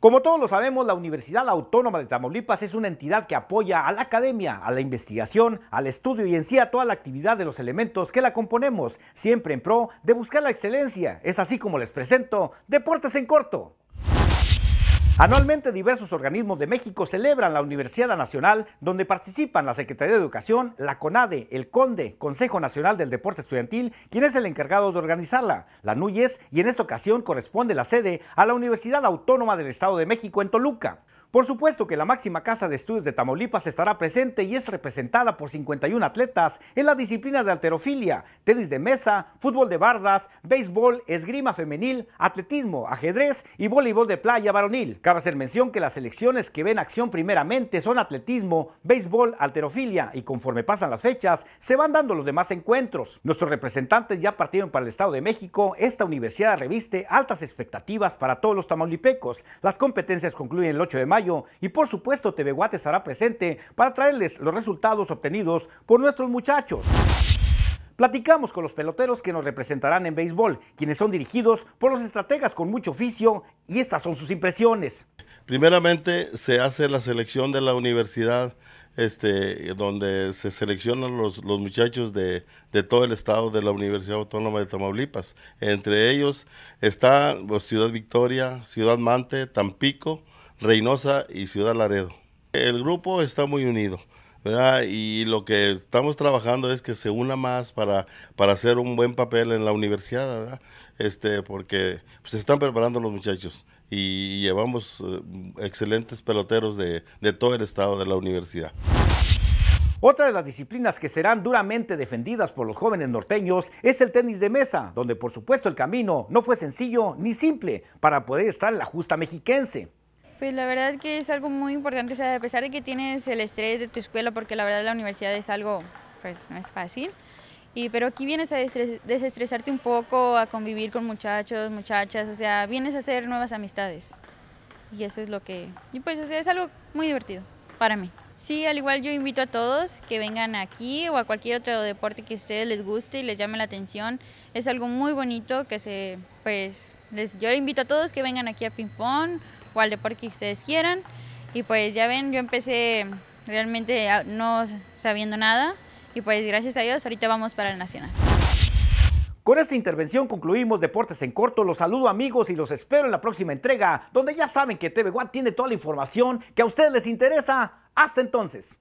Como todos lo sabemos, la Universidad Autónoma de Tamaulipas es una entidad que apoya a la academia, a la investigación, al estudio y en sí a toda la actividad de los elementos que la componemos, siempre en pro de buscar la excelencia. Es así como les presento Deportes en Corto. Anualmente diversos organismos de México celebran la Universidad Nacional, donde participan la Secretaría de Educación, la CONADE, el CONDE, Consejo Nacional del Deporte Estudiantil, quien es el encargado de organizarla, la NUYES, y en esta ocasión corresponde la sede a la Universidad Autónoma del Estado de México en Toluca. Por supuesto que la máxima casa de estudios de Tamaulipas estará presente y es representada por 51 atletas en la disciplina de alterofilia, tenis de mesa, fútbol de bardas, béisbol, esgrima femenil, atletismo, ajedrez y voleibol de playa varonil. Cabe hacer mención que las selecciones que ven acción primeramente son atletismo, béisbol, alterofilia y conforme pasan las fechas se van dando los demás encuentros. Nuestros representantes ya partieron para el Estado de México. Esta universidad reviste altas expectativas para todos los tamaulipecos. Las competencias concluyen el 8 de mayo y por supuesto TV Guate estará presente para traerles los resultados obtenidos por nuestros muchachos. Platicamos con los peloteros que nos representarán en béisbol, quienes son dirigidos por los estrategas con mucho oficio y estas son sus impresiones. Primeramente se hace la selección de la universidad, este, donde se seleccionan los, muchachos de, de, todo el estado de la Universidad Autónoma de Tamaulipas. Entre ellos está pues, Ciudad Victoria, Ciudad Mante, Tampico, Reynosa y Ciudad Laredo. El grupo está muy unido. ¿verdad? Y lo que estamos trabajando es que se una más para, para hacer un buen papel en la universidad, este, porque pues, se están preparando los muchachos y llevamos eh, excelentes peloteros de, de todo el estado de la universidad. Otra de las disciplinas que serán duramente defendidas por los jóvenes norteños es el tenis de mesa, donde por supuesto el camino no fue sencillo ni simple para poder estar en la justa mexiquense. Pues la verdad que es algo muy importante, o sea, a pesar de que tienes el estrés de tu escuela, porque la verdad la universidad es algo, pues no es fácil, y, pero aquí vienes a desestresarte un poco, a convivir con muchachos, muchachas, o sea, vienes a hacer nuevas amistades. Y eso es lo que, y pues o sea, es algo muy divertido para mí. Sí, al igual yo invito a todos que vengan aquí o a cualquier otro deporte que a ustedes les guste y les llame la atención. Es algo muy bonito que se, pues, les, yo invito a todos que vengan aquí a ping pong cual deporte que ustedes quieran. Y pues ya ven, yo empecé realmente no sabiendo nada y pues gracias a Dios ahorita vamos para el Nacional. Con esta intervención concluimos Deportes en Corto. Los saludo amigos y los espero en la próxima entrega, donde ya saben que TV One tiene toda la información que a ustedes les interesa. Hasta entonces.